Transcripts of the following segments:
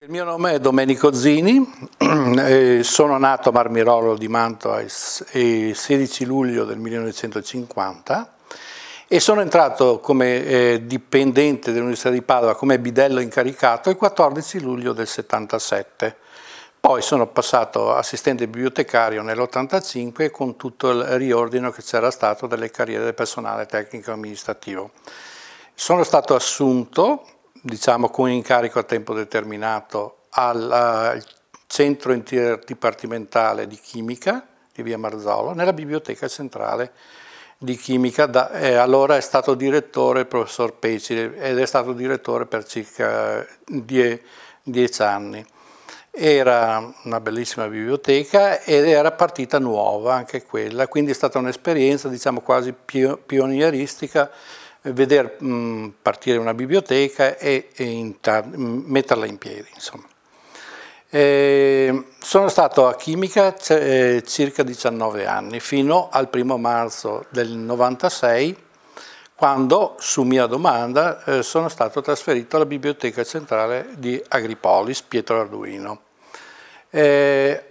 Il mio nome è Domenico Zini, sono nato a Marmirolo di Mantova il 16 luglio del 1950 e sono entrato come eh, dipendente dell'Università di Padova come bidello incaricato il 14 luglio del 77. Poi sono passato assistente bibliotecario nell'85 con tutto il riordino che c'era stato delle carriere del personale tecnico e amministrativo. Sono stato assunto diciamo, con incarico a tempo determinato al, al eh, centro interdipartimentale di chimica di via Marzolo, nella biblioteca centrale di chimica, da, eh, allora è stato direttore il professor Peci ed è stato direttore per circa eh, die, dieci anni. Era una bellissima biblioteca ed era partita nuova anche quella, quindi è stata un'esperienza diciamo quasi pionieristica veder mm, partire una biblioteca e, mm, metterla in piedi. E, ehm, sono stato a Chimica eh, circa 19 anni, fino al primo marzo del 96, quando, su mia domanda, eh, sono stato trasferito alla Biblioteca Centrale di Agripolis, Pietro Arduino. Eh,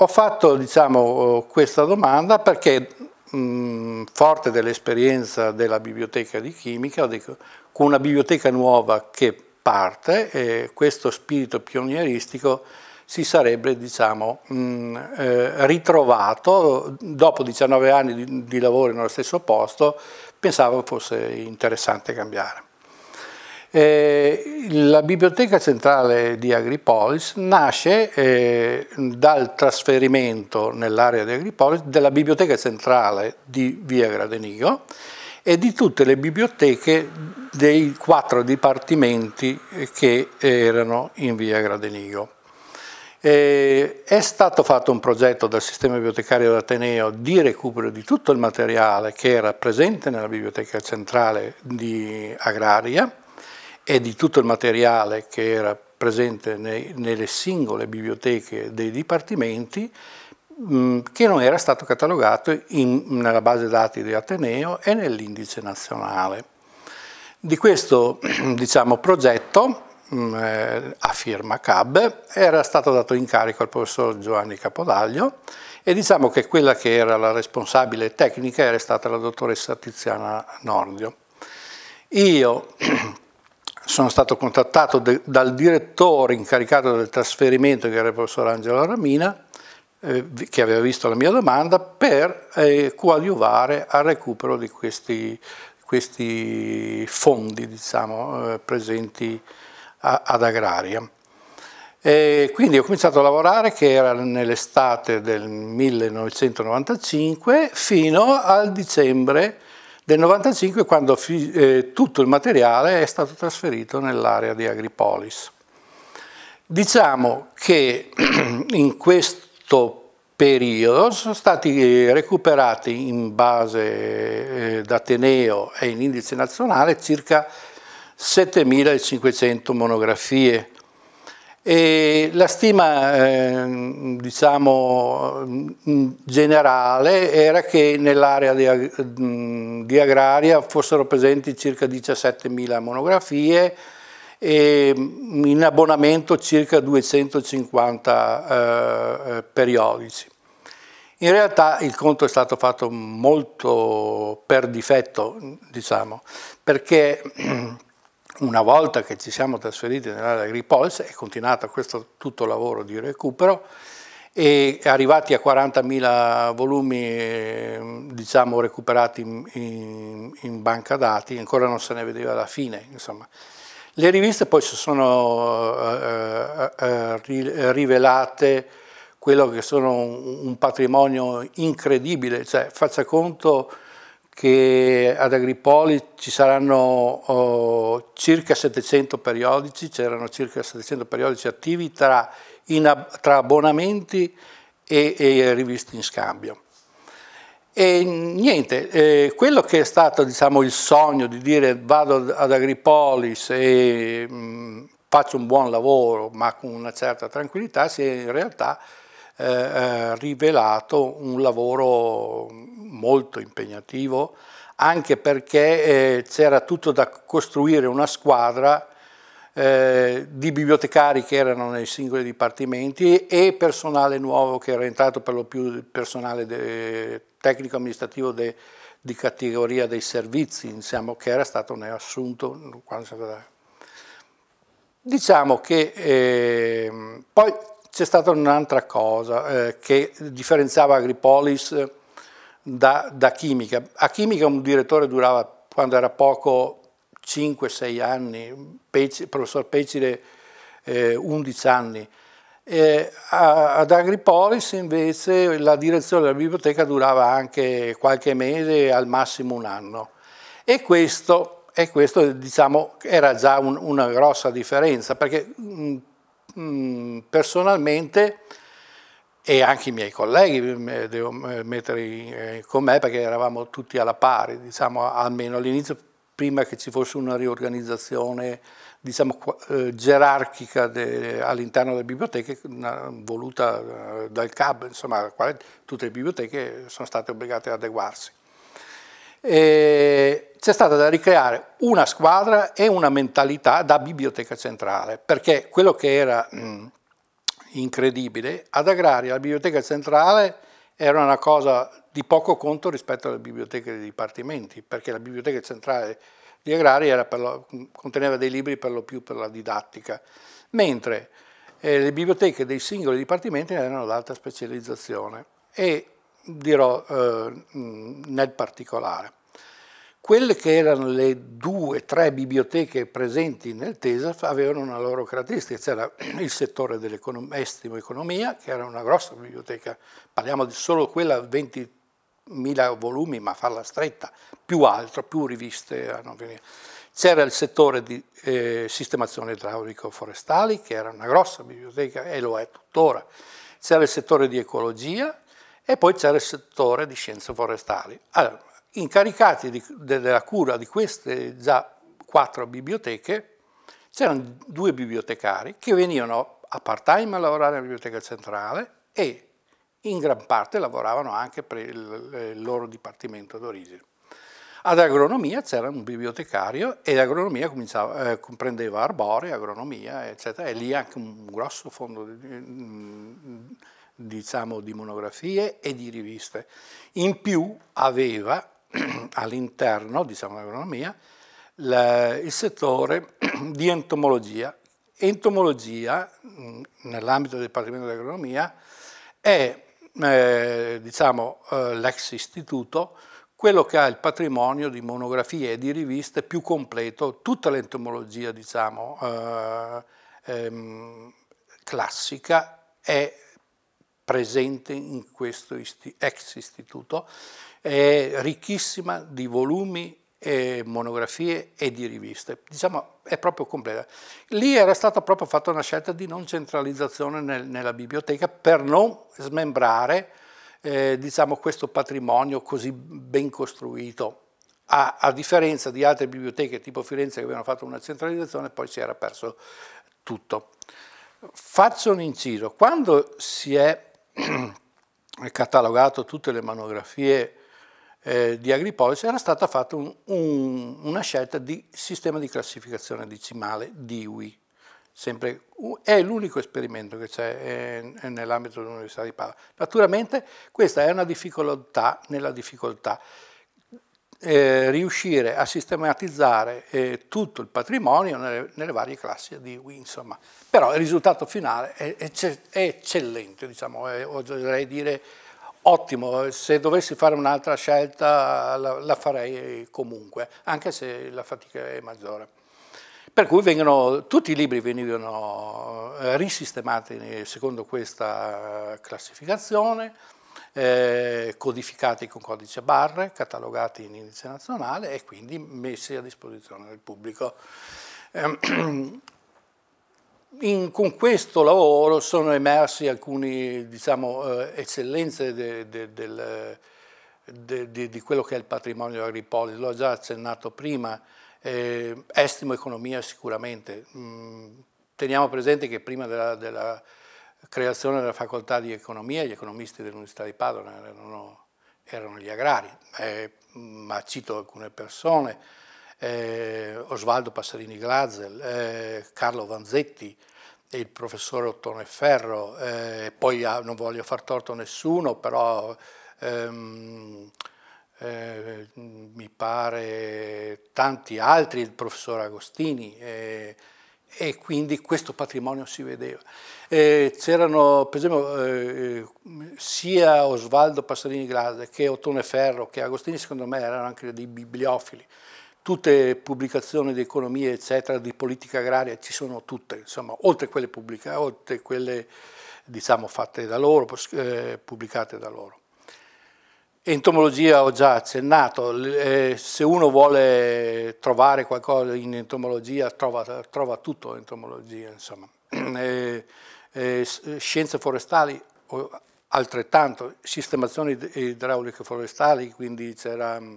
ho fatto diciamo, oh, questa domanda perché mh, mm, forte dell'esperienza della biblioteca di chimica, con una biblioteca nuova che parte, eh, questo spirito pionieristico si sarebbe diciamo, mh, mm, eh, ritrovato dopo 19 anni di, di lavoro nello stesso posto, pensavo fosse interessante cambiare. Eh, la biblioteca centrale di Agripolis nasce eh, dal trasferimento nell'area di Agripolis della biblioteca centrale di Via Gradenigo e di tutte le biblioteche dei quattro dipartimenti che erano in Via Gradenigo. Eh, è stato fatto un progetto dal sistema bibliotecario d'Ateneo di recupero di tutto il materiale che era presente nella biblioteca centrale di Agraria e di tutto il materiale che era presente nei, nelle singole biblioteche dei dipartimenti mm, che non era stato catalogato in, nella base dati di Ateneo e nell'indice nazionale. Di questo diciamo, progetto mh, mm, eh, a firma CAB era stato dato incarico al professor Giovanni Capodaglio e diciamo che quella che era la responsabile tecnica era stata la dottoressa Tiziana Nordio. Io sono stato contattato de, dal direttore incaricato del trasferimento, che era il professor Angelo Ramina, eh, che aveva visto la mia domanda, per eh, coadiuvare al recupero di questi, questi fondi diciamo, eh, presenti a, ad Agraria. E quindi ho cominciato a lavorare, che era nell'estate del 1995, fino al dicembre del 95 quando eh, tutto il materiale è stato trasferito nell'area di Agripolis. Diciamo che in questo periodo sono stati eh, recuperati in base eh, d'Ateneo e in indice nazionale circa 7.500 monografie e la stima eh, diciamo, generale era che nell'area di, di, agraria fossero presenti circa 17.000 monografie e in abbonamento circa 250 eh, eh, periodici. In realtà il conto è stato fatto molto per difetto, diciamo, perché una volta che ci siamo trasferiti nell'area Gripols è continuato questo tutto lavoro di recupero e arrivati a 40.000 volumi ehm, diciamo, recuperati in, in, in, banca dati, ancora non se ne vedeva la fine. Insomma. Le riviste poi si sono eh, eh, eh rivelate quello che sono un, un patrimonio incredibile, cioè faccia conto che ad Agripoli ci saranno oh, circa 700 periodici, c'erano circa 700 periodici attivi tra, in, tra abbonamenti e, e riviste in scambio. E niente, eh, quello che è stato diciamo, il sogno di dire vado ad Agripolis e mh, mm, faccio un buon lavoro ma con una certa tranquillità si è in realtà eh, eh, rivelato un lavoro molto impegnativo, anche perché eh, c'era tutto da costruire una squadra eh, di bibliotecari che erano nei singoli dipartimenti e personale nuovo che era entrato per lo più personale tecnico-amministrativo di categoria dei servizi, insomma, diciamo, che era stato assunto. Diciamo che eh, poi c'è stata un'altra cosa eh, che differenziava Agripolis eh, da, da Chimica. A Chimica un direttore durava, quando era poco, 5-6 anni, Peci, professor Pecile eh, 11 anni. E ad Agripolis invece la direzione della biblioteca durava anche qualche mese, al massimo un anno. E questo, e questo diciamo, era già un, una grossa differenza, perché Mm, personalmente e anche i miei colleghi, mm, eh, devo eh, mettere eh, con me perché eravamo tutti alla pari, diciamo almeno all'inizio prima che ci fosse una riorganizzazione diciamo, gerarchica all'interno delle biblioteche voluta dal CAB, insomma, quale tutte le biblioteche sono state obbligate ad adeguarsi c'è stata da ricreare una squadra e una mentalità da biblioteca centrale, perché quello che era mh, incredibile, ad Agraria la biblioteca centrale era una cosa di poco conto rispetto alle biblioteche dei dipartimenti, perché la biblioteca centrale di Agraria lo, conteneva dei libri per lo più per la didattica, mentre eh, le biblioteche dei singoli dipartimenti erano ad alta specializzazione e dirò eh, nel particolare. Quelle che erano le due, tre biblioteche presenti nel TESAF avevano una loro caratteristica, c'era il settore dell'estimo-economia, che era una grossa biblioteca, parliamo di solo quella 20.000 volumi, ma farla stretta, più altro, più riviste a non C'era il settore di eh, sistemazione idraulico-forestali, che era una grossa biblioteca e lo è tuttora. C'era il settore di ecologia, e poi c'era il settore di scienze forestali. Allora, incaricati di, de, della cura di queste già quattro biblioteche, c'erano due bibliotecari che venivano a part-time a lavorare alla biblioteca centrale e in gran parte lavoravano anche per il, il loro dipartimento d'origine. Ad agronomia c'era un bibliotecario e l'agronomia eh, comprendeva arborea, agronomia, eccetera, e lì anche un grosso fondo di, diciamo, di monografie e di riviste. In più aveva all'interno, diciamo dell'agronomia, il settore di entomologia. Entomologia, nell'ambito del Dipartimento dell'Agronomia, è eh, diciamo, eh, l'ex istituto quello che ha il patrimonio di monografie e di riviste più completo, tutta l'entomologia diciamo, eh, ehm, classica è presente in questo isti ex istituto, è ricchissima di volumi e monografie e di riviste, diciamo è proprio completa. Lì era stata proprio fatta una scelta di non centralizzazione nel, nella biblioteca per non smembrare eh, diciamo, questo patrimonio così ben costruito. A, a differenza di altre biblioteche tipo Firenze che avevano fatto una centralizzazione, e poi si era perso tutto. Faccio un inciso, quando si è catalogato tutte le monografie eh, di Agripolis, era stata fatta un, un, una scelta di sistema di classificazione decimale DIWI. Sempre, è l'unico esperimento che c'è eh, nell'ambito dell'Università di Padova. Naturalmente questa è una difficoltà nella difficoltà, eh, riuscire a sistematizzare eh, tutto il patrimonio nelle, nelle, varie classi di Wii, insomma. Però il risultato finale è, è, è eccellente, diciamo, è, eh, oserei dire ottimo, se dovessi fare un'altra scelta la, la, farei comunque, anche se la fatica è maggiore. Per cui vengono, tutti i libri venivano eh, risistemati secondo questa eh, classificazione, eh, codificati con codice barre, catalogati in indice nazionale e quindi messi a disposizione del pubblico. Ehm, in, con questo lavoro sono emersi alcune diciamo, eh, eccellenze de, de, del, de, di quello che è il patrimonio Agripolis, l'ho già accennato prima, eh, estimo economia sicuramente. Mm, teniamo presente che prima della, della creazione della facoltà di economia, gli economisti dell'Università di Padova erano, erano gli agrari, eh, ma cito alcune persone, eh, Osvaldo Passarini Glazel, eh, Carlo Vanzetti, il professore Ottone Ferro, eh, poi ah, non voglio far torto a nessuno, però ehm, eh, mi pare tanti altri, il professor Agostini, eh, e quindi questo patrimonio si vedeva. Eh, c'erano, per esempio, eh, sia Osvaldo Passarini Glase che Ottone Ferro che Agostini, secondo me, erano anche dei bibliofili. Tutte pubblicazioni di economia, eccetera, di politica agraria, ci sono tutte, insomma, oltre quelle pubblicate, oltre quelle diciamo fatte da loro, eh, pubblicate da loro. Entomologia ho già accennato, eh, se uno vuole trovare qualcosa in entomologia trova, trova tutto in entomologia, insomma. Eh, eh, eh, scienze forestali altrettanto, sistemazioni idrauliche forestali, quindi c'era mm,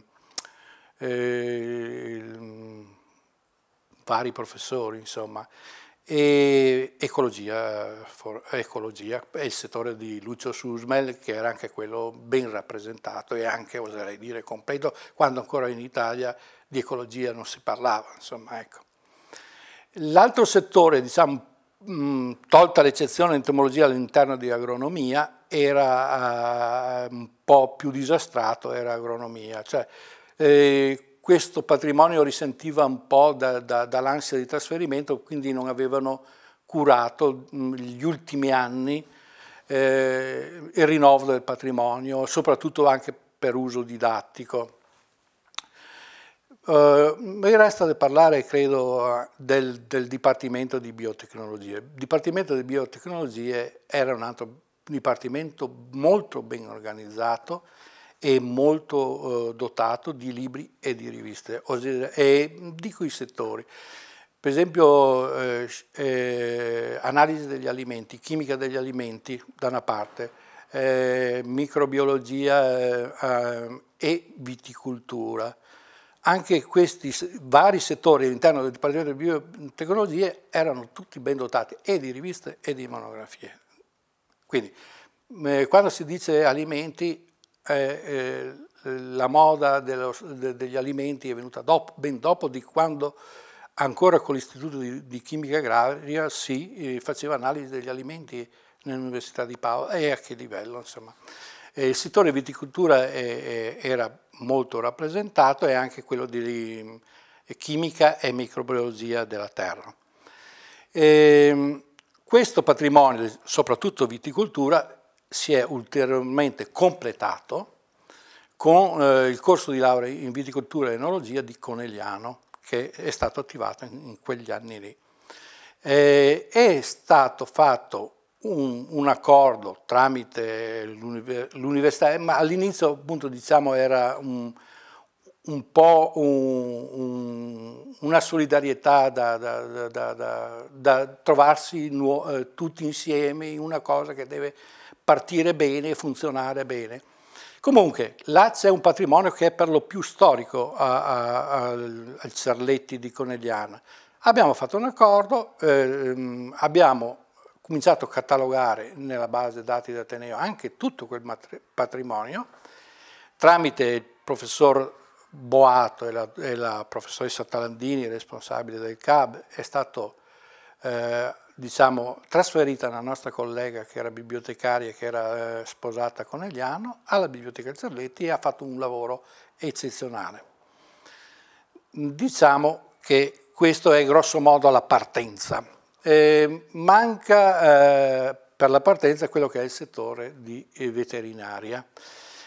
eh, mm, vari professori, insomma e ecologia, for, ecologia, è il settore di Lucio Susmel che era anche quello ben rappresentato e anche oserei dire completo quando ancora in Italia di ecologia non si parlava. Ecco. L'altro settore, diciamo, mh, tolta l'eccezione entomologia all'interno di agronomia, era uh, un po' più disastrato, era agronomia. Cioè, eh, questo patrimonio risentiva un po' da, da, dall'ansia di trasferimento, quindi non avevano curato mm, gli ultimi anni eh, il rinnovo del patrimonio, soprattutto anche per uso didattico. Eh, mi resta da parlare, credo, del, del Dipartimento di Biotecnologie. Il Dipartimento di Biotecnologie era un altro dipartimento molto ben organizzato, è molto eh, dotato di libri e di riviste, e di quei settori. Per esempio eh, eh, analisi degli alimenti, chimica degli alimenti da una parte, eh, microbiologia eh, eh, e viticoltura. Anche questi vari settori all'interno del Dipartimento di Biotecnologie erano tutti ben dotati e di riviste e di monografie. Quindi quando si dice alimenti eh, eh, la moda dello, de, degli alimenti è venuta dopo, ben dopo di quando ancora con l'istituto di, di chimica agraria si eh, faceva analisi degli alimenti nell'Università di Paola e a che livello insomma. Eh, il settore viticoltura era molto rappresentato e anche quello di eh, chimica e microbiologia della terra. E ehm, questo patrimonio, soprattutto viticoltura, si è ulteriormente completato con eh, il corso di laurea in viticoltura e enologia di Conegliano, che è stato attivato in, in quegli anni lì. Eh, è stato fatto un, un accordo tramite l'università, eh, ma all'inizio appunto diciamo era un, un po' un, una solidarietà da, da, da, da trovarsi eh, tutti insieme in una cosa che deve partire bene e funzionare bene. Comunque, Lazio è un patrimonio che è per lo più storico a, a, a, al Cerletti di Conegliana. Abbiamo fatto un accordo, ehm, abbiamo cominciato a catalogare nella base dati d'Ateneo anche tutto quel patrimonio tramite il professor Boato e la, e la professoressa Talandini, responsabile del CAB, è stato eh, diciamo, trasferita la nostra collega che era bibliotecaria, che era eh, sposata con Eliano, alla biblioteca Cerletti e ha fatto un lavoro eccezionale. Diciamo che questo è grosso modo la partenza. Eh, manca eh, per la partenza quello che è il settore di eh, veterinaria.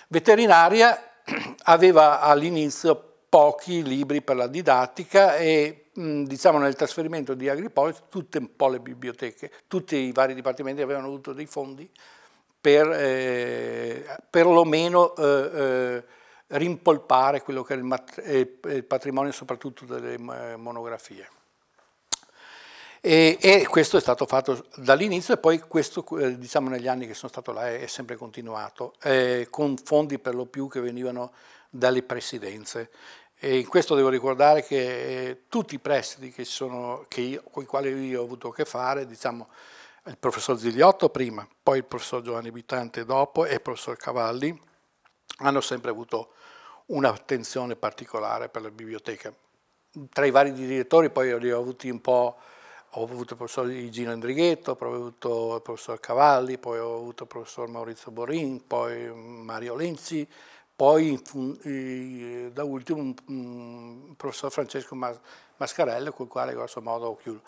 Veterinaria aveva all'inizio pochi libri per la didattica e diciamo nel trasferimento di Agripolis tutte un po' le biblioteche, tutti i vari dipartimenti avevano avuto dei fondi per eh, perlomeno eh, eh rimpolpare quello che era il, eh, il patrimonio soprattutto delle eh, monografie. E, e, questo è stato fatto dall'inizio e poi questo diciamo negli anni che sono stato là è, è sempre continuato eh, con fondi per lo più che venivano dalle presidenze e in questo devo ricordare che eh, tutti i prestiti che sono, che io, con i quali io ho avuto a che fare, diciamo, il professor Zigliotto prima, poi il professor Giovanni Bitante dopo e il professor Cavalli, hanno sempre avuto un'attenzione particolare per le biblioteche. Tra i vari direttori poi li ho avuti un po', ho avuto il professor Gino Andrighetto, poi ho avuto il professor Cavalli, poi ho avuto il professor Maurizio Borin, poi Mario Lenzi, poi da ultimo il professor Francesco Mas Mascarello, col quale grosso modo ho chiuso.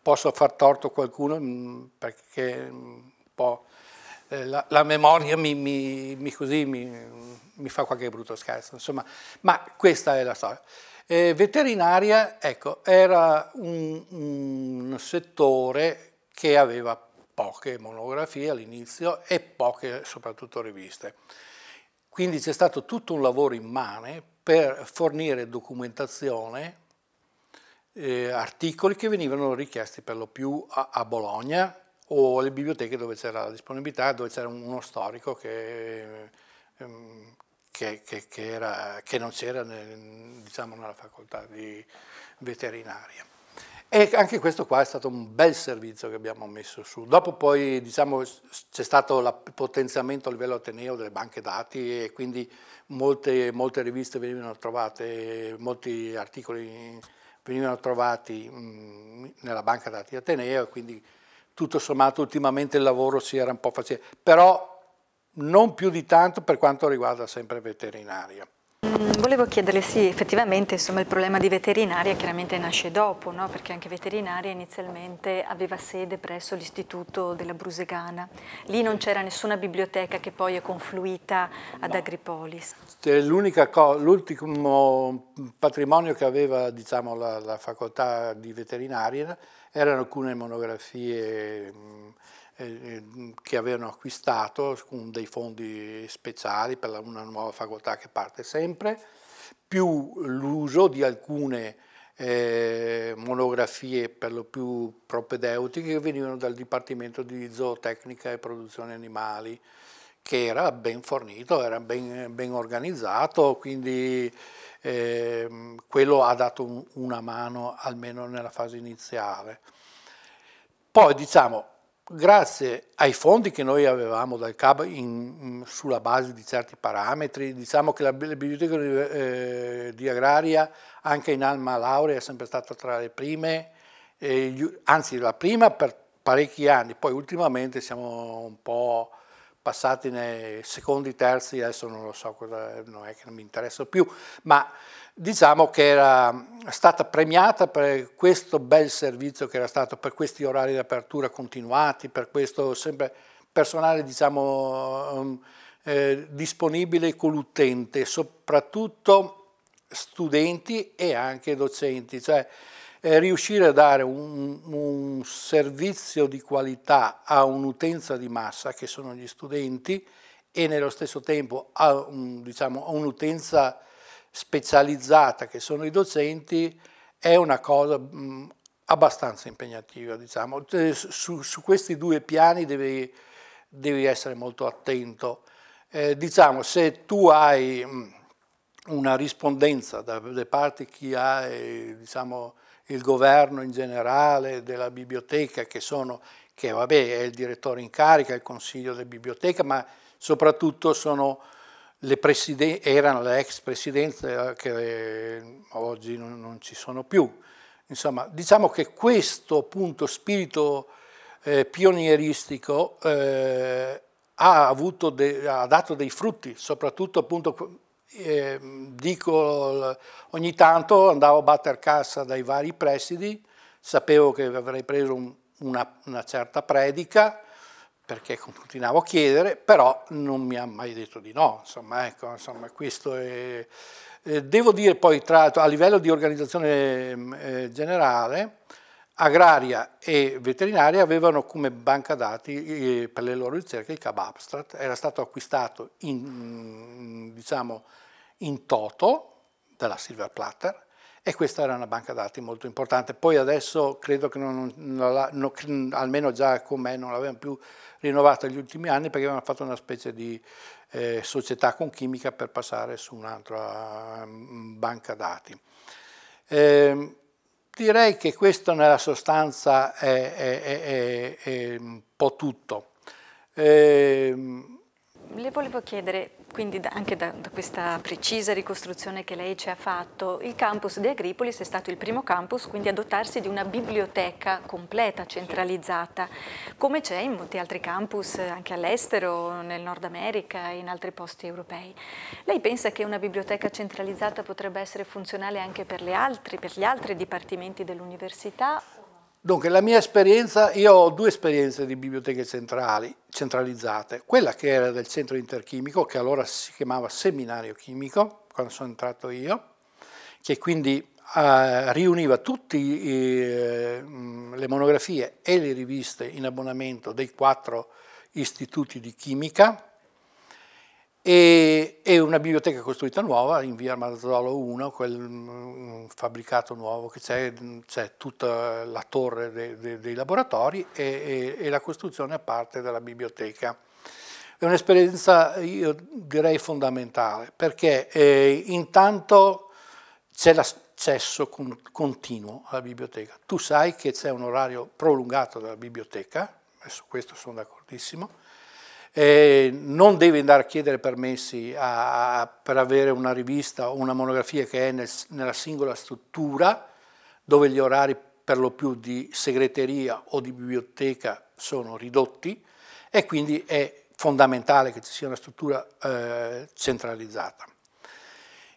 Posso far torto a qualcuno mm, perché mm, un po' eh, la, la memoria mi, mi, mi, così, mi, fa qualche brutto scherzo, insomma, ma questa è la storia. Eh, veterinaria, ecco, era un, un settore che aveva poche monografie all'inizio e poche soprattutto riviste. Quindi c'è stato tutto un lavoro immane per fornire documentazione, eh, articoli che venivano richiesti per lo più a, a Bologna o alle biblioteche dove c'era la disponibilità, dove c'era uno storico che, ehm, che, che, che era, non c'era nel, diciamo, nella facoltà di veterinaria. E anche questo qua è stato un bel servizio che abbiamo messo su. Dopo poi diciamo, c'è stato il potenziamento a livello ateneo delle banche dati e quindi molte, molte riviste venivano trovate, molti articoli venivano trovati mm, nella banca dati ateneo e quindi tutto sommato ultimamente il lavoro si era un po' facile, però non più di tanto per quanto riguarda sempre veterinaria. Mm, volevo chiederle, sì, effettivamente insomma, il problema di veterinaria chiaramente nasce dopo, no? perché anche veterinaria inizialmente aveva sede presso l'istituto della Brusegana. Lì non c'era nessuna biblioteca che poi è confluita ad no. Agripolis. L'ultimo patrimonio che aveva diciamo, la, la, facoltà di veterinaria erano alcune monografie mh, mm, eh, eh, che avevano acquistato con dei fondi speciali per una nuova facoltà che parte sempre, più l'uso di alcune eh, monografie per lo più propedeutiche che venivano dal Dipartimento di Zootecnica e Produzione Animali, che era ben fornito, era ben, ben organizzato, quindi eh, quello ha dato un, una mano almeno nella fase iniziale. Poi diciamo, grazie ai fondi che noi avevamo dal CAB in, sulla base di certi parametri, diciamo che la, la biblioteca di, eh, di, Agraria anche in Alma Laurea è sempre stata tra le prime, eh, anzi la prima per parecchi anni, poi ultimamente siamo un po' passati nei secondi, terzi, adesso non lo so, non è che non mi interessa più, ma diciamo che era stata premiata per questo bel servizio che era stato, per questi orari di apertura continuati, per questo sempre personale diciamo, ehm, eh, disponibile con l'utente, soprattutto studenti e anche docenti. Cioè, eh, riuscire a dare un, un servizio di qualità a un'utenza di massa, che sono gli studenti, e nello stesso tempo a, un, diciamo, a un'utenza specializzata, che sono i docenti, è una cosa mh, abbastanza impegnativa. Diciamo. Su, su, questi due piani devi, devi essere molto attento. Eh, diciamo, se tu hai mh, una rispondenza da, da parte chi ha eh, diciamo, il governo in generale della biblioteca, che, sono, che vabbè, è il direttore in carica, il consiglio della biblioteca, ma soprattutto sono le erano le ex presidenze eh, che eh, oggi non, non, ci sono più. Insomma, diciamo che questo appunto spirito eh, pionieristico eh, ha, avuto ha dato dei frutti, soprattutto appunto eh, dico, ogni tanto andavo a batter cassa dai vari presidi, sapevo che avrei preso un, una, una certa predica, perché continuavo a chiedere, però non mi ha mai detto di no, insomma, ecco, insomma, questo è... Eh, devo dire poi, tra, a livello di organizzazione ehm, eh, generale, agraria e veterinaria avevano come banca dati eh, per le loro ricerche il CAB Abstract, era stato acquistato in, mm, diciamo, in toto dalla Silver Platter e questa era una banca dati molto importante. Poi adesso credo che non, non, non, almeno già con me non l'avevano più rinnovata negli ultimi anni perché avevano fatto una specie di eh, società con chimica per passare su un'altra mm, banca dati. Eh, Direi che questo nella sostanza è, è, è, è un po' tutto. E... Ehm, Le volevo chiedere, quindi anche da, da, questa precisa ricostruzione che lei ci ha fatto, il campus di Agripolis è stato il primo campus quindi a dotarsi di una biblioteca completa, centralizzata, come c'è in molti altri campus anche all'estero, nel Nord America e in altri posti europei. Lei pensa che una biblioteca centralizzata potrebbe essere funzionale anche per, altri, per gli altri dipartimenti dell'università Dunque, la mia esperienza, io ho due esperienze di biblioteche centrali, centralizzate. Quella che era del centro interchimico, che allora si chiamava seminario chimico, quando sono entrato io, che quindi eh, riuniva tutte eh, le monografie e le riviste in abbonamento dei quattro istituti di chimica, e, e una biblioteca costruita nuova in via Marzolo 1, quel mm, fabbricato nuovo che c'è, c'è tutta la torre de, de, dei laboratori e, e, e la costruzione a parte della biblioteca. È un'esperienza, io direi, fondamentale, perché eh, intanto c'è l'accesso con, continuo alla biblioteca. Tu sai che c'è un orario prolungato della biblioteca, e su questo sono d'accordissimo, eh, non deve andare a chiedere permessi a, a, per avere una rivista o una monografia che è nel, nella singola struttura, dove gli orari per lo più di segreteria o di biblioteca sono ridotti e quindi è fondamentale che ci sia una struttura eh, centralizzata.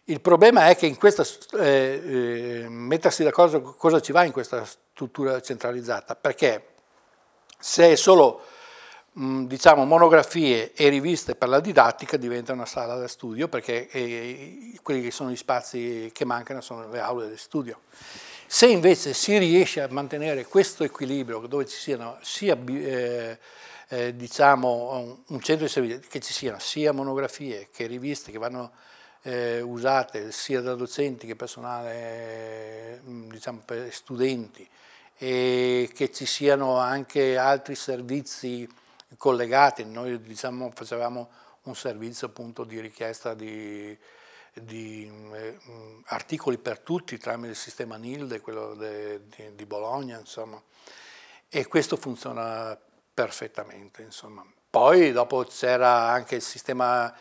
Il problema è che in questa, eh, eh, mettersi d'accordo cosa ci va in questa struttura centralizzata, perché se è solo Mm, diciamo, monografie e riviste per la didattica diventa una sala da studio perché eh, quelli che sono gli spazi che mancano sono le aule di studio. Se invece si riesce a mantenere questo equilibrio dove ci siano sia eh, eh, diciamo, un centro di servizio, che ci siano sia monografie che riviste che vanno eh, usate sia da docenti che personale, mm, diciamo, per studenti, e che ci siano anche altri servizi collegati, noi diciamo, facevamo un servizio appunto di richiesta di, di eh, articoli per tutti tramite il sistema NILDE, quello de, de, di Bologna, insomma. E questo funziona perfettamente, insomma. Poi dopo c'era anche il sistema,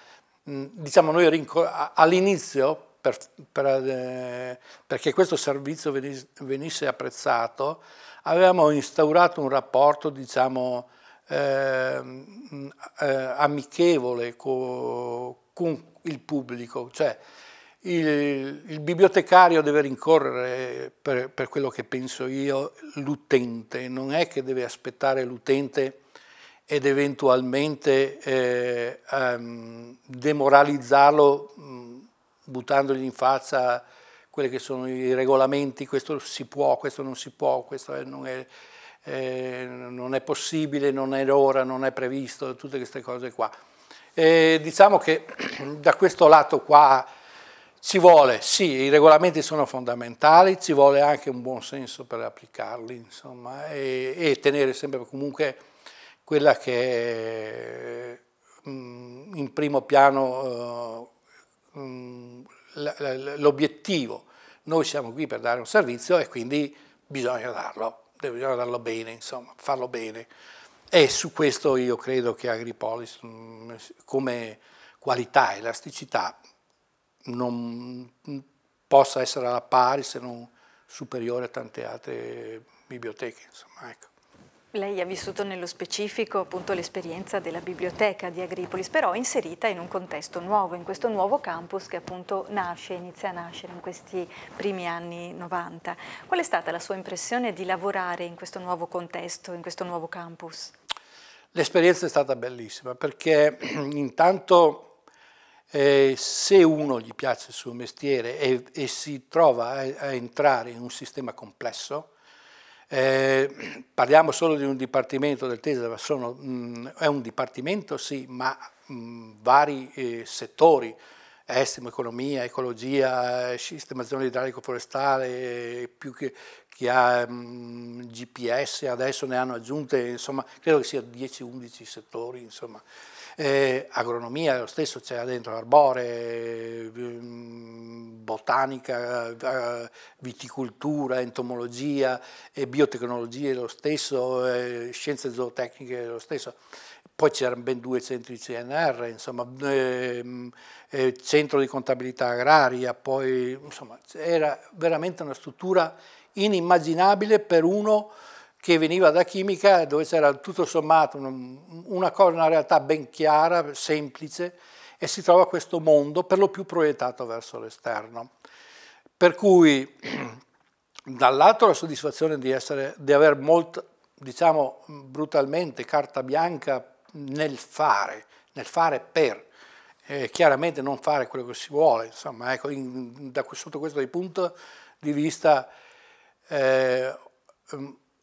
mh, diciamo noi all'inizio, per, per, eh, perché questo servizio venisse, venisse apprezzato, avevamo instaurato un rapporto, diciamo, Ehm, eh, amichevole co, con il pubblico, cioè il, il, bibliotecario deve rincorrere, per, per quello che penso io, l'utente, non è che deve aspettare l'utente ed eventualmente eh, um, demoralizzarlo mh, buttandogli in faccia quelli che sono i regolamenti, questo si può, questo non si può, questo è, non è, eh, non è possibile, non è l'ora, non è previsto, tutte queste cose qua. E eh, diciamo che da questo lato qua ci vuole, sì, i regolamenti sono fondamentali, ci vuole anche un buon senso per applicarli, insomma, e, e tenere sempre comunque quella che è mm, in primo piano eh, mm, l'obiettivo. Noi siamo qui per dare un servizio e quindi bisogna darlo bisogna darlo bene, insomma, farlo bene. E su questo io credo che Agripolis mm, come qualità, elasticità, non possa essere alla pari se non superiore a tante altre biblioteche. Insomma, ecco. Lei ha vissuto nello specifico appunto l'esperienza della biblioteca di Agripolis, però inserita in un contesto nuovo, in questo nuovo campus che appunto nasce, inizia a nascere in questi primi anni 90. Qual è stata la sua impressione di lavorare in questo nuovo contesto, in questo nuovo campus? L'esperienza è stata bellissima perché intanto eh, se uno gli piace il suo mestiere e, e si trova a, a entrare in un sistema complesso, eh, parliamo solo di un dipartimento del Tesla, sono, mh, mm, è un dipartimento sì, ma mh, mm, vari eh, settori, estimo, economia, ecologia, eh, sistemazione idraulico-forestale, eh, più che, che ha mh, mm, GPS, adesso ne hanno aggiunte, insomma, credo che sia 10-11 settori, insomma eh, agronomia lo stesso c'era dentro, arbore, mm, botanica, eh, viticoltura, entomologia e biotecnologie lo stesso, scienze zootecniche lo stesso. Poi c'erano ben due centri CNR, insomma, eh, eh, centro di contabilità agraria, poi insomma, era veramente una struttura inimmaginabile per uno che veniva da chimica dove c'era tutto sommato una, cosa, una realtà ben chiara, semplice e si trova questo mondo per lo più proiettato verso l'esterno. Per cui dall'altro la soddisfazione di, essere, di aver molto, diciamo brutalmente, carta bianca nel fare, nel fare per, eh, chiaramente non fare quello che si vuole, insomma, ecco, in, da, sotto questo punto di vista eh,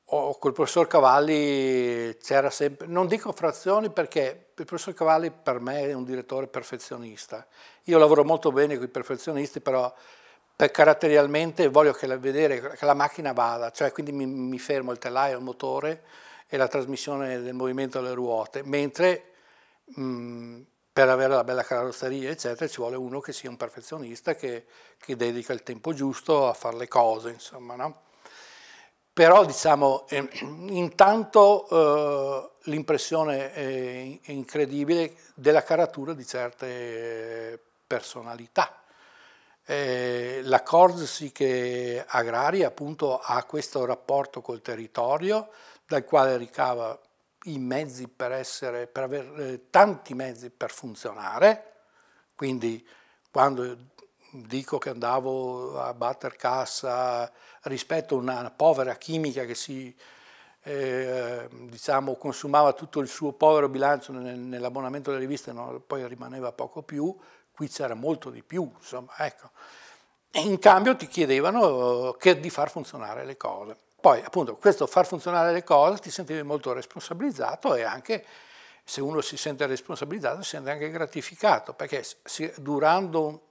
oh, col professor Cavalli c'era sempre, non dico frazioni perché il professor Cavalli per me è un direttore perfezionista. Io lavoro molto bene con i perfezionisti, però per caratterialmente voglio che la, vedere che la macchina vada, cioè quindi mi, mi fermo il telaio, il motore e la trasmissione del movimento delle ruote, mentre mh, mhmm, per avere la bella carrozzeria, eccetera, ci vuole uno che sia un perfezionista, che, che dedica il tempo giusto a fare le cose, insomma, no? Però diciamo, eh, intanto eh, l'impressione è incredibile della caratura di certe personalità. Eh, l'accorgersi che Agraria appunto ha questo rapporto col territorio dal quale ricava i mezzi per essere, per avere eh, tanti mezzi per funzionare, quindi quando dico che andavo a batter cassa rispetto a una povera chimica che si eh, diciamo, consumava tutto il suo povero bilancio nell'abbonamento delle riviste, no? poi rimaneva poco più, qui c'era molto di più, insomma, ecco. E in cambio ti chiedevano eh, che di far funzionare le cose. Poi, appunto, questo far funzionare le cose ti sentivi molto responsabilizzato e anche se uno si sente responsabilizzato si sente anche gratificato, perché durando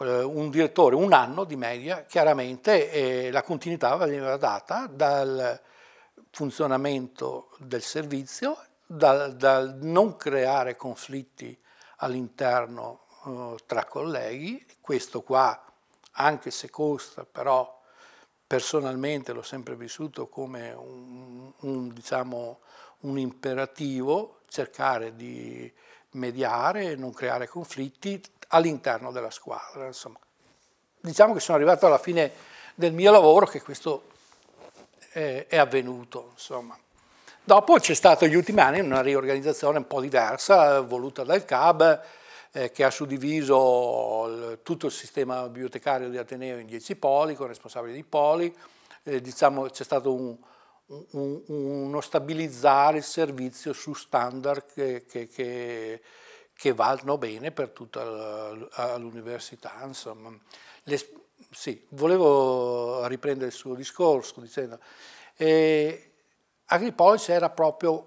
eh, un direttore un anno di media, chiaramente la continuità veniva data dal funzionamento del servizio, dal, dal non creare conflitti all'interno eh, tra colleghi, questo qua anche se costa però personalmente l'ho sempre vissuto come un, un, diciamo, un imperativo cercare di mediare, non creare conflitti, all'interno della squadra. Insomma. Diciamo che sono arrivato alla fine del mio lavoro che questo è, eh, è avvenuto. Insomma. Dopo c'è stata gli ultimi anni una riorganizzazione un po' diversa, voluta dal CAB, eh, che ha suddiviso il, tutto il sistema bibliotecario di Ateneo in 10 poli, con responsabili di poli. Eh, diciamo c'è stato un, un, uno stabilizzare il servizio su standard che, che, che che vanno bene per tutta l'università. Insomma. Le, sì, volevo riprendere il suo discorso dicendo eh, a era proprio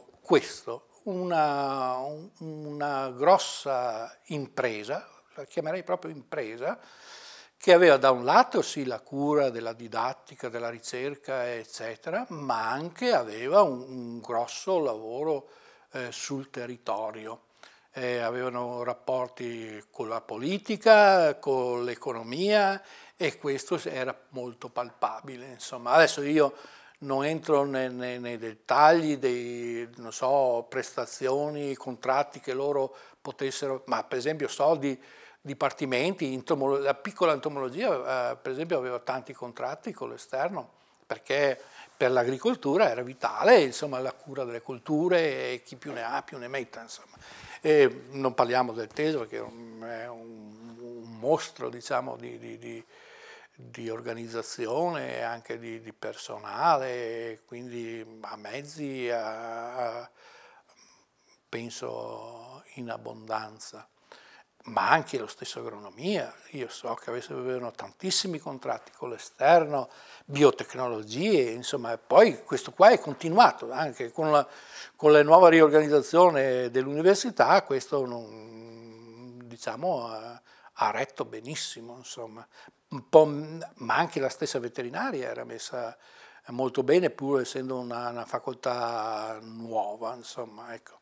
eh, questo, una, una, grossa impresa, la chiamerei proprio impresa, che aveva da un lato sì la cura della didattica, della ricerca, eccetera, ma anche aveva un, un grosso lavoro eh, sul territorio. Eh, avevano rapporti con la politica, con l'economia e questo era molto palpabile. Insomma. Adesso io non entro nei, nei, nei dettagli dei so, prestazioni, contratti che loro potessero, ma per esempio so di dipartimenti, la piccola entomologia eh, per esempio aveva tanti contratti con l'esterno perché per l'agricoltura era vitale insomma, la cura delle colture e chi più ne ha più ne metta. non parliamo del Teso che è un, un mostro diciamo, di, di, di, di, organizzazione e anche di, personale, quindi a mezzi, a, a, penso in abbondanza ma anche lo stesso agronomia, io so che avevano tantissimi contratti con l'esterno, biotecnologie, insomma, poi questo qua è continuato, anche con la, con la nuova riorganizzazione dell'università questo non, diciamo, ha retto benissimo, insomma, ma anche la stessa veterinaria era messa molto bene pur essendo una, una facoltà nuova, insomma, ecco.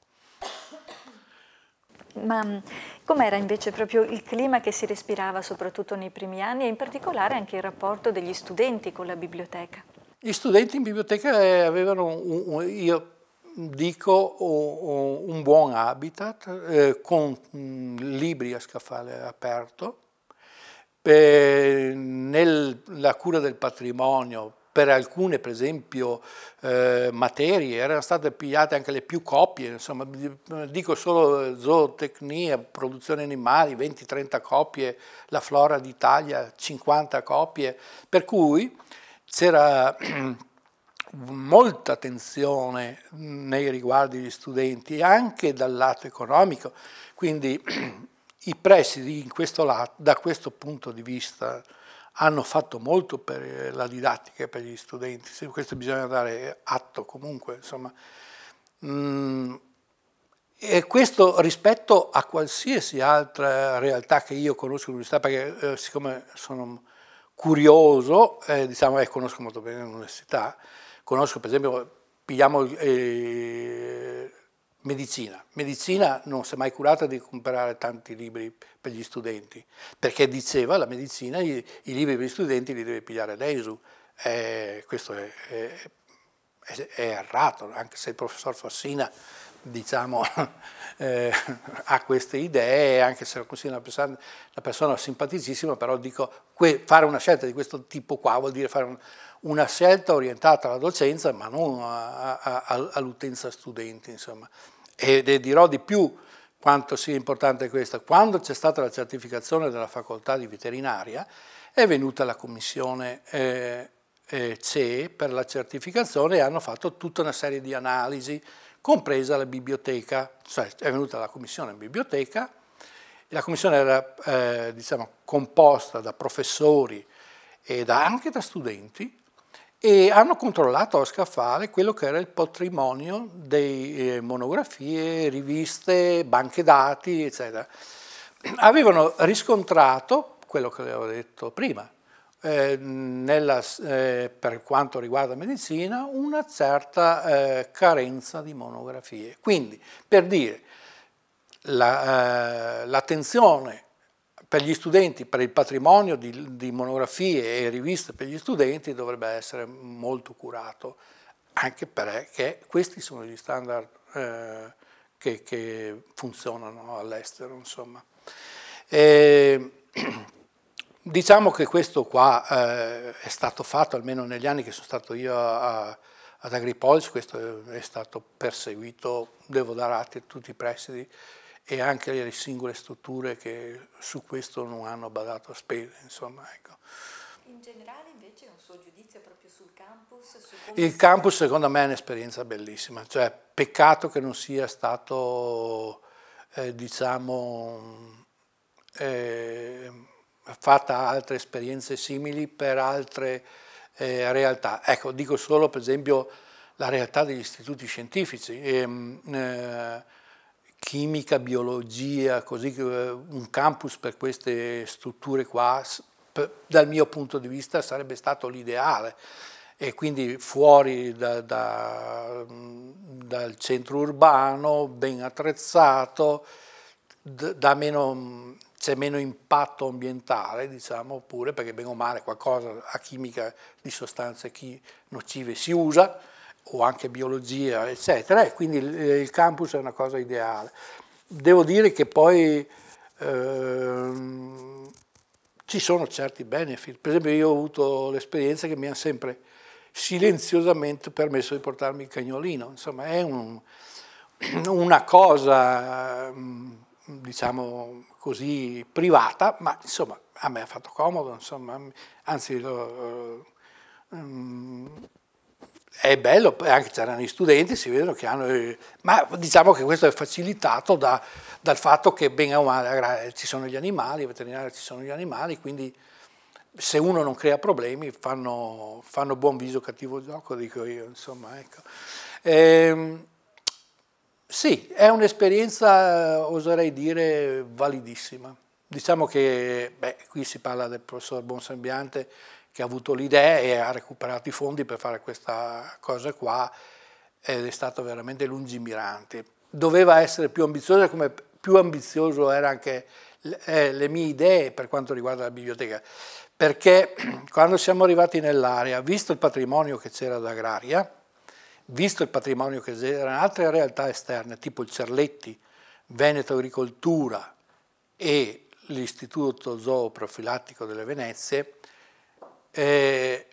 Ma mm, com'era invece proprio il clima che si respirava soprattutto nei primi anni e in particolare anche il rapporto degli studenti con la biblioteca? Gli studenti in biblioteca eh, avevano, un, un, io dico, un, buon habitat eh, con mm, libri a scaffale aperto, per, eh, nella cura del patrimonio, per alcune, per esempio, eh, materie, erano state pigliate anche le più copie, insomma, dico solo zootecnia, produzione animali, 20-30 copie, la flora d'Italia, 50 copie, per cui c'era molta attenzione nei riguardi degli studenti, anche dal lato economico, quindi i prestiti questo lato, da questo punto di vista hanno fatto molto per eh, la didattica e per gli studenti, questo bisogna dare atto comunque, insomma. Mm, e questo rispetto a qualsiasi altra realtà che io conosco all'università, perché eh, siccome sono curioso, eh, diciamo, eh, conosco molto bene l'università, conosco per esempio, pigliamo eh, Medicina. Medicina non si è mai curata di comprare tanti libri per gli studenti, perché diceva la medicina i, i libri per gli studenti li deve pigliare l'ESU. Eh, questo è, è, è, è, errato, anche se il professor Fassina diciamo, eh, ha queste idee, anche se lo considero una persona, una persona simpaticissima, però dico, que, fare una scelta di questo tipo qua vuol dire fare un una scelta orientata alla docenza ma non all'utenza studente. Insomma. E dirò di più quanto sia importante questa. Quando c'è stata la certificazione della facoltà di veterinaria è venuta la commissione eh, eh, CE per la certificazione e hanno fatto tutta una serie di analisi, compresa la biblioteca, cioè è venuta la commissione in biblioteca, la commissione era eh, diciamo, composta da professori e da, anche da studenti e hanno controllato a scaffale quello che era il patrimonio di eh, monografie, riviste, banche dati, eccetera. Avevano riscontrato quello che avevo detto prima, eh, nella, eh, per quanto riguarda medicina, una certa eh, carenza di monografie. Quindi, per dire, eh, l'attenzione per gli studenti, per il patrimonio di, di monografie e riviste per gli studenti dovrebbe essere molto curato, anche perché questi sono gli standard eh, che, che, funzionano all'estero. diciamo che questo qua eh, è stato fatto, almeno negli anni che sono stato io a, ad Agripolis, questo è stato perseguito, devo dare atti a tutti i presidi e anche le singole strutture che su questo non hanno badato a spese. Insomma, ecco. In generale invece un suo giudizio proprio sul campus? Su Il campus secondo me è un'esperienza bellissima, cioè peccato che non sia stato eh, diciamo eh, fatta altre esperienze simili per altre eh, realtà. Ecco, dico solo per esempio la realtà degli istituti scientifici. E, ehm, eh, chimica, biologia, così, eh, un campus per queste strutture qua, per, dal mio punto di vista sarebbe stato l'ideale e quindi fuori da, da, dal centro urbano, ben attrezzato, meno, c'è meno impatto ambientale, diciamo, pure perché bene o male qualcosa a chimica di sostanze chi, nocive si usa, o anche biologia, eccetera, e quindi eh, il, campus è una cosa ideale. Devo dire che poi ehm, ci sono certi benefit, per esempio io ho avuto l'esperienza che mi ha sempre silenziosamente permesso di portarmi il cagnolino, insomma è un, una cosa ehm, diciamo così privata, ma insomma a me ha fatto comodo, insomma, anzi lo, um, è bello, anche c'erano gli studenti, si vedono che hanno... Ma diciamo che questo è facilitato da, dal fatto che ben o male ci sono gli animali, veterinari ci sono gli animali, quindi se uno non crea problemi fanno, fanno buon viso, cattivo gioco, dico io, insomma, ecco. Ehm, sì, è un'esperienza, oserei dire, validissima. Diciamo che, beh, qui si parla del professor Bonsembiante, che ha avuto l'idea e ha recuperato i fondi per fare questa cosa qua ed è stato veramente lungimirante. Doveva essere più ambizioso come più ambizioso erano anche eh, le mie idee per quanto riguarda la biblioteca, perché quando siamo arrivati nell'area, visto il patrimonio che c'era ad Agraria, visto il patrimonio che c'era in altre realtà esterne, tipo il Cerletti, Veneto Agricoltura e l'Istituto Zooprofilattico delle Venezie, eh,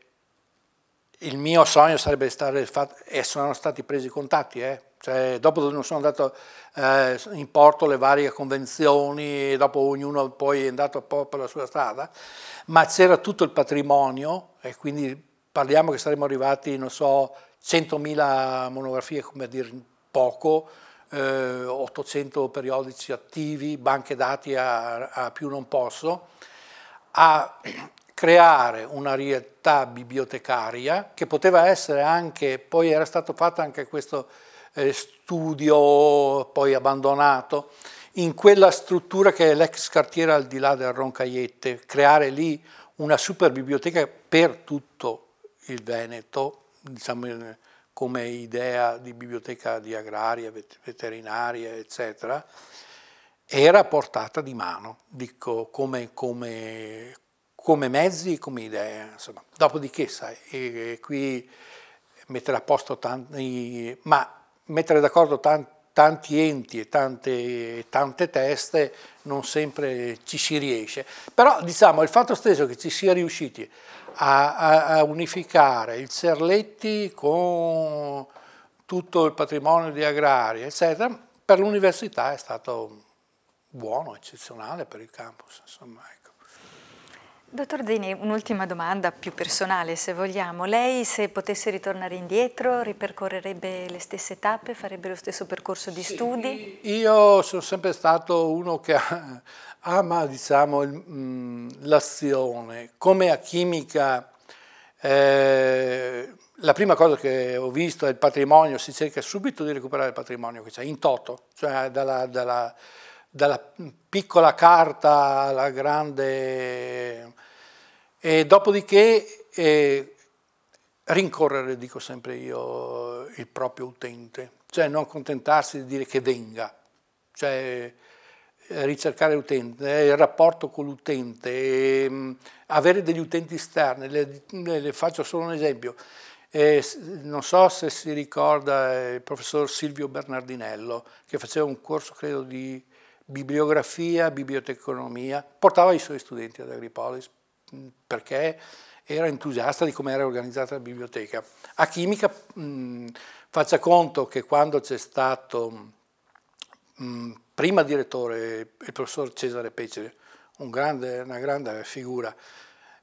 il mio sogno sarebbe stare fatto, e sono stati presi i contatti, eh? cioè, dopo non sono andato eh, in porto le varie convenzioni, dopo ognuno poi è andato un po' per la sua strada, ma c'era tutto il patrimonio e quindi parliamo che saremmo arrivati, non so, 100.000 monografie, come a dire poco, eh, 800 periodici attivi, banche dati a, a più non posso, a creare una realtà bibliotecaria che poteva essere anche, poi era stato fatto anche questo eh, studio poi abbandonato, in quella struttura che è l'ex cartiera al di là del Roncaiette, creare lì una super biblioteca per tutto il Veneto, diciamo eh, come idea di biblioteca di agraria, veterinaria, eccetera, era portata di mano, dico come, come, come mezzi, come idee. Insomma. Dopodiché, sai, e, qui mettere a posto tanti, ma mettere d'accordo tanti, tanti enti e tante, tante, teste non sempre ci si riesce. Però diciamo il fatto stesso che ci sia riusciti a, a, a unificare il Cerletti con tutto il patrimonio di Agraria, eccetera, per l'università è stato buono, eccezionale per il campus. Insomma. Dottor Zini, un'ultima domanda più personale se vogliamo. Lei se potesse ritornare indietro ripercorrerebbe le stesse tappe, farebbe lo stesso percorso di sì, studi? Io sono sempre stato uno che ama diciamo, mm, l'azione. Come a chimica eh, la prima cosa che ho visto è il patrimonio, si cerca subito di recuperare il patrimonio che c'è, in toto, cioè dalla, dalla dalla piccola carta alla grande... E dopodiché eh, rincorrere, dico sempre io, il proprio utente, cioè non contentarsi di dire che venga, cioè ricercare l'utente, il rapporto con l'utente, ehm, avere degli utenti esterni, le, le, faccio solo un esempio, eh, non so se si ricorda il professor Silvio Bernardinello che faceva un corso credo di bibliografia, biblioteconomia, portava i suoi studenti ad Agripolis mm, perché era entusiasta di come era organizzata la biblioteca. A chimica mh, mm, faccia conto che quando c'è stato mh, mm, prima direttore il professor Cesare Pecere, un grande, una grande figura,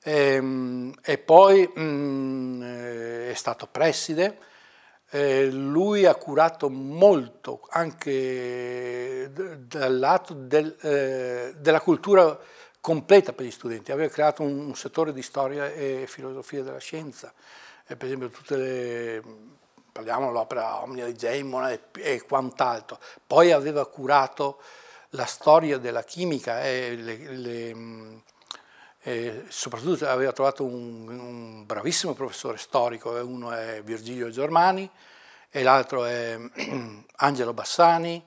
e, ehm, e poi mh, eh, è stato preside, eh, lui ha curato molto anche dal lato del, eh, della cultura completa per gli studenti, aveva creato un, un settore di storia e filosofia della scienza, eh, per esempio tutte le parliamo dell'opera Omnia di Gemmona e, e quant'altro. Poi aveva curato la storia della chimica e le, le, e soprattutto aveva trovato un, un, bravissimo professore storico, eh, uno è Virgilio Germani e l'altro è Angelo Bassani,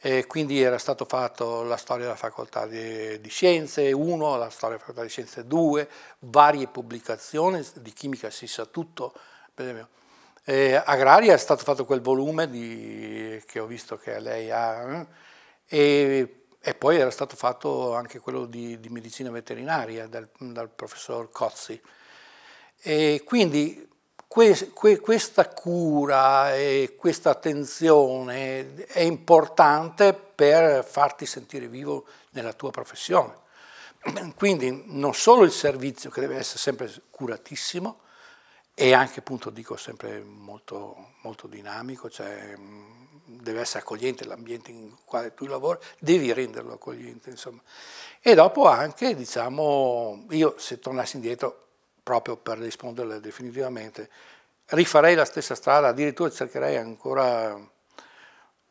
e quindi era stato fatto la storia della facoltà di, di scienze 1, la storia della facoltà di scienze 2, varie pubblicazioni, di chimica si sa tutto, per esempio. E agraria è stato fatto quel volume di, che ho visto che lei ha, eh, e e poi era stato fatto anche quello di, di medicina veterinaria dal, dal, professor Cozzi. E quindi que, que, questa cura e questa attenzione è importante per farti sentire vivo nella tua professione. Quindi non solo il servizio che deve essere sempre curatissimo e anche appunto dico sempre molto, molto dinamico, cioè deve essere accogliente l'ambiente in quale tu lavori, devi renderlo accogliente, insomma. E dopo anche, diciamo, io se tornassi indietro, proprio per risponderle definitivamente, rifarei la stessa strada, addirittura cercherei ancora,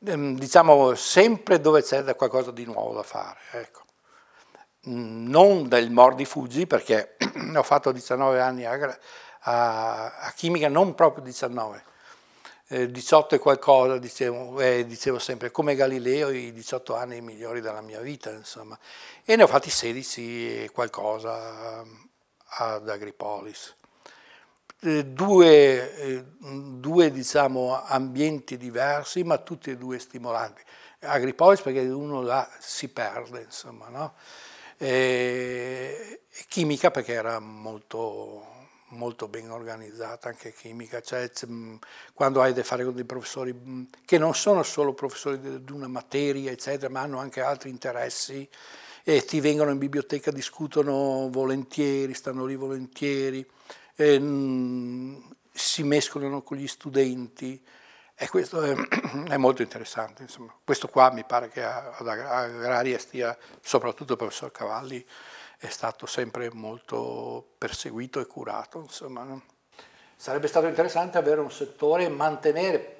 ehm, diciamo, sempre dove c'è qualcosa di nuovo da fare, ecco. Mm, non del mordi-fuggi, perché ho fatto 19 anni a, a, a chimica, non proprio 19, 18 eh, e qualcosa, dicevo, eh, dicevo, sempre, come Galileo i 18 anni migliori della mia vita, insomma. E ne ho fatti 16 e qualcosa eh, ad Agripolis. Eh, due, due diciamo, ambienti diversi, ma tutti e due stimolanti. Agripolis perché uno là si perde, insomma, no? chimica perché era molto molto ben organizzata, anche chimica, cioè, quando hai da fare con dei professori che non sono solo professori di una materia, eccetera, ma hanno anche altri interessi e ti vengono in biblioteca, discutono volentieri, stanno lì volentieri, e, si mescolano con gli studenti e questo è, è molto interessante. Insomma. Questo qua mi pare che ad Agraria stia, soprattutto il professor Cavalli, è stato sempre molto perseguito e curato. Insomma. Sarebbe stato interessante avere un settore e mantenere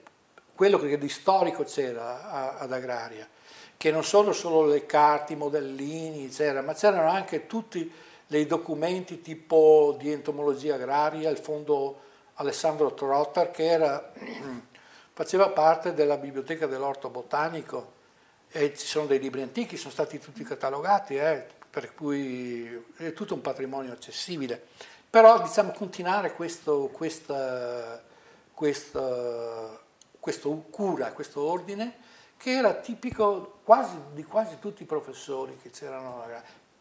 quello che di storico c'era ad Agraria, che non sono solo le carte, i modellini, ma c'erano anche tutti dei documenti tipo di entomologia agraria, il fondo Alessandro Trotter che era, faceva parte della biblioteca dell'orto botanico e ci sono dei libri antichi, sono stati tutti catalogati, eh, per cui è tutto un patrimonio accessibile. Però diciamo continuare questo, questa, questa, questo cura, questo ordine che era tipico quasi, di quasi tutti i professori che c'erano,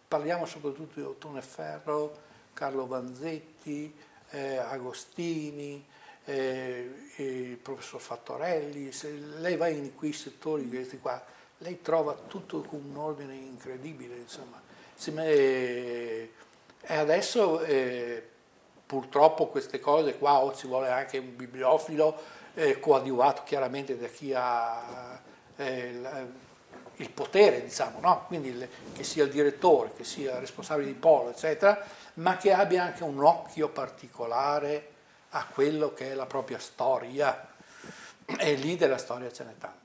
parliamo soprattutto di Ottone Ferro, Carlo Vanzetti, eh, Agostini, eh, il professor Fattorelli, se lei va in quei settori, questi qua, lei trova tutto con un ordine incredibile, insomma. Eh, e adesso eh, purtroppo queste cose qua o ci vuole anche un bibliofilo eh, coadiuvato chiaramente da chi ha il potere, diciamo, no? quindi che sia il direttore, che sia il responsabile di polo, eccetera, ma che abbia anche un occhio particolare a quello che è la propria storia. E lì della storia ce n'è tanto.